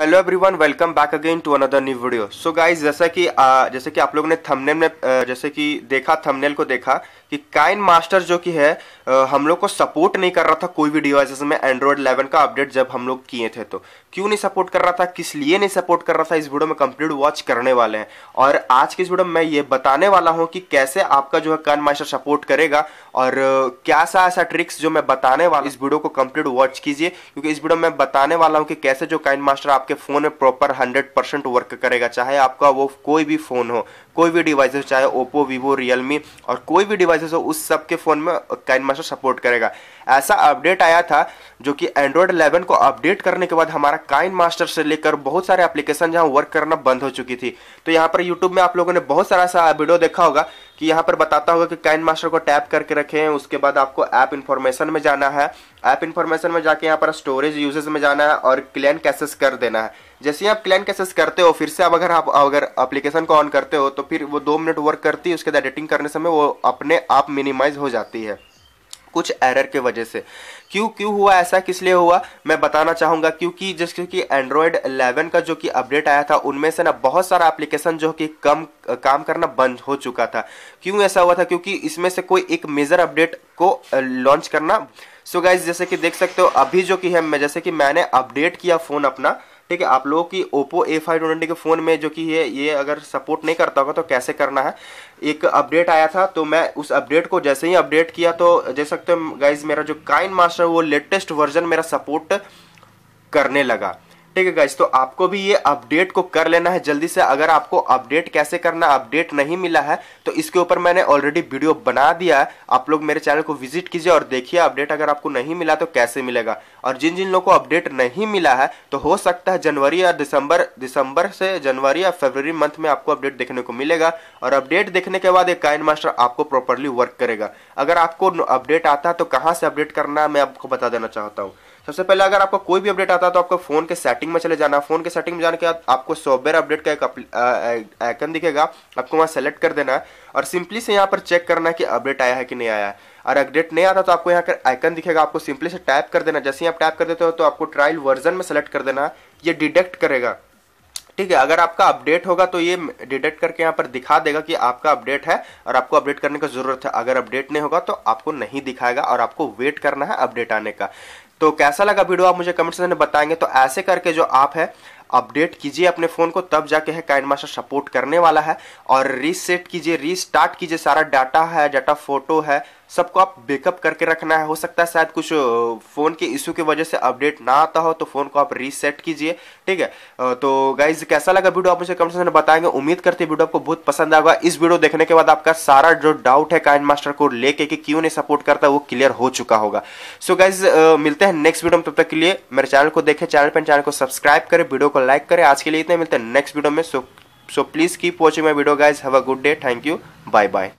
hello everyone welcome back again to another new video so guys जैसा कि आ, जैसे कि आप लोगों ने थंबनेल में जैसे कि देखा थंबनेल को देखा कि काइन मास्टर जो कि है आ, हम लोग को सपोर्ट नहीं कर रहा था कोई भी डिवाइस में एंड्रॉयड 11 का अपडेट जब हम लोग किए थे तो क्यों नहीं सपोर्ट कर रहा था किस लिए नहीं सपोर्ट कर रहा था इस वीडियो में कंप्लीट वॉच करने वाले हैं और आज की इस वीडियो में मैं ये बताने वाला हूँ कि कैसे आपका जो है काइन मास्टर सपोर्ट करेगा और क्या सा ऐसा ट्रिक्स जो मैं बताने वाला इस वीडियो को कंप्लीट वॉच कीजिए क्योंकि इस वीडियो में बताने वाला हूँ कि कैसे जो काइन मास्टर आप आपके फ़ोन में प्रॉपर 100 परसेंट वर्क करेगा चाहे आपका वो कोई भी फ़ोन हो कोई भी डिवाइस हो चाहे ओप्पो वीवो रियलमी और कोई भी डिवाइसेस हो उस सब के फ़ोन में काइन मास्टर सपोर्ट करेगा ऐसा अपडेट आया था जो कि एंड्रॉयड 11 को अपडेट करने के बाद हमारा काइन मास्टर से लेकर बहुत सारे एप्लीकेशन जहाँ वर्क करना बंद हो चुकी थी तो यहाँ पर यूट्यूब में आप लोगों ने बहुत सारा सा वीडियो देखा होगा कि यहाँ पर बताता होगा कि कैन मास्टर को टैप करके रखें उसके बाद आपको ऐप इन्फॉर्मेशन में जाना है ऐप इन्फॉर्मेशन में जाके यहाँ पर स्टोरेज यूजेज में जाना है और क्लैन कैसेस कर देना है जैसे ही आप क्लैन कैसेस करते हो फिर से आप अगर आप अगर अप्लीकेशन को ऑन करते हो तो फिर वो दो मिनट वर्क करती है उसके बाद एडिटिंग करने समय वो अपने आप मिनिमाइज हो जाती है कुछ एरर के वजह से क्यों क्यों हुआ ऐसा किस लिए हुआ मैं बताना चाहूँगा क्योंकि जिस क्योंकि एंड्रॉयड 11 का जो कि अपडेट आया था उनमें से ना बहुत सारा एप्लीकेशन जो कि कम काम करना बंद हो चुका था क्यों ऐसा हुआ था क्योंकि इसमें से कोई एक मेजर अपडेट को लॉन्च करना सो so गाइज जैसे कि देख सकते हो अभी जो कि है जैसे कि मैंने अपडेट किया फ़ोन अपना ठीक है आप लोगों की ओप्पो ए फाइव ट्वेंटी के फ़ोन में जो कि ये ये अगर सपोर्ट नहीं करता होगा तो कैसे करना है एक अपडेट आया था तो मैं उस अपडेट को जैसे ही अपडेट किया तो देख सकते हो गाइज मेरा जो काइन मास्टर वो लेटेस्ट वर्जन मेरा सपोर्ट करने लगा ठीक है गाइज तो आपको भी ये अपडेट को कर लेना है जल्दी से अगर आपको अपडेट कैसे करना अपडेट नहीं मिला है तो इसके ऊपर मैंने ऑलरेडी वीडियो बना दिया है आप लोग मेरे चैनल को विजिट कीजिए और देखिए अपडेट अगर आपको नहीं मिला तो कैसे मिलेगा और जिन जिन लोगों को अपडेट नहीं मिला है तो हो सकता है जनवरी या दिसंबर दिसंबर से जनवरी या फेबररी मंथ में आपको अपडेट देखने को मिलेगा और अपडेट देखने के बाद एक काइन मास्टर आपको प्रॉपरली वर्क करेगा अगर आपको अपडेट आता है तो कहाँ से अपडेट करना है मैं आपको बता देना चाहता हूँ सबसे पहले अगर आपको कोई भी अपडेट आता है तो आपको फोन के सेटिंग में चले जाना फोन के सेटिंग में जाने के बाद आपको सॉफ्टवेयर अपडेट का एक आइकन दिखेगा आपको वहाँ सेलेक्ट कर देना है और सिंपली से यहाँ पर चेक करना है कि अपडेट आया है कि नहीं आया है और अपडेट नहीं आता तो आपको यहाँ पर आइकन दिखेगा आपको सिंपली से टाइप कर देना जैसे ही आप टाइप कर देते हो तो आपको ट्रायल वर्जन में सेलेक्ट कर देना ये डिटेक्ट करेगा ठीक है अगर आपका अपडेट होगा तो ये डिटेक्ट करके यहाँ पर दिखा देगा कि आपका अपडेट है और आपको अपडेट करने की जरूरत है अगर अपडेट नहीं होगा तो आपको नहीं दिखाएगा और आपको वेट करना है अपडेट आने का तो कैसा लगा वीडियो आप मुझे कमेंट सेक्शन में बताएंगे तो ऐसे करके जो आप है अपडेट कीजिए अपने फ़ोन को तब जाके है काइन मास्टर सपोर्ट करने वाला है और रीसेट कीजिए रीस्टार्ट कीजिए सारा डाटा है डाटा फोटो है सबको आप बेकअप करके रखना है हो सकता है शायद कुछ फ़ोन के इशू की वजह से अपडेट ना आता हो तो फ़ोन को आप रीसेट कीजिए ठीक है तो गाइज कैसा लगा वीडियो आप मुझे कमेंट सेक्शन में बताएंगे उम्मीद करते हैं वीडियो आपको बहुत पसंद आएगा इस वीडियो देखने के बाद आपका सारा जो डाउट है काइन मास्टर को लेके कि क्यों नहीं सपोर्ट करता वो क्लियर हो चुका होगा सो so गाइज मिलते हैं नेक्स्ट वीडियो में तब तक के लिए मेरे चैनल को देखें चैनल पर चैनल को सब्सक्राइब करें वीडियो को लाइक करें आज के लिए इतने मिलते हैं नेक्स्ट वीडियो में so so please keep watching my video guys have a good day thank you bye bye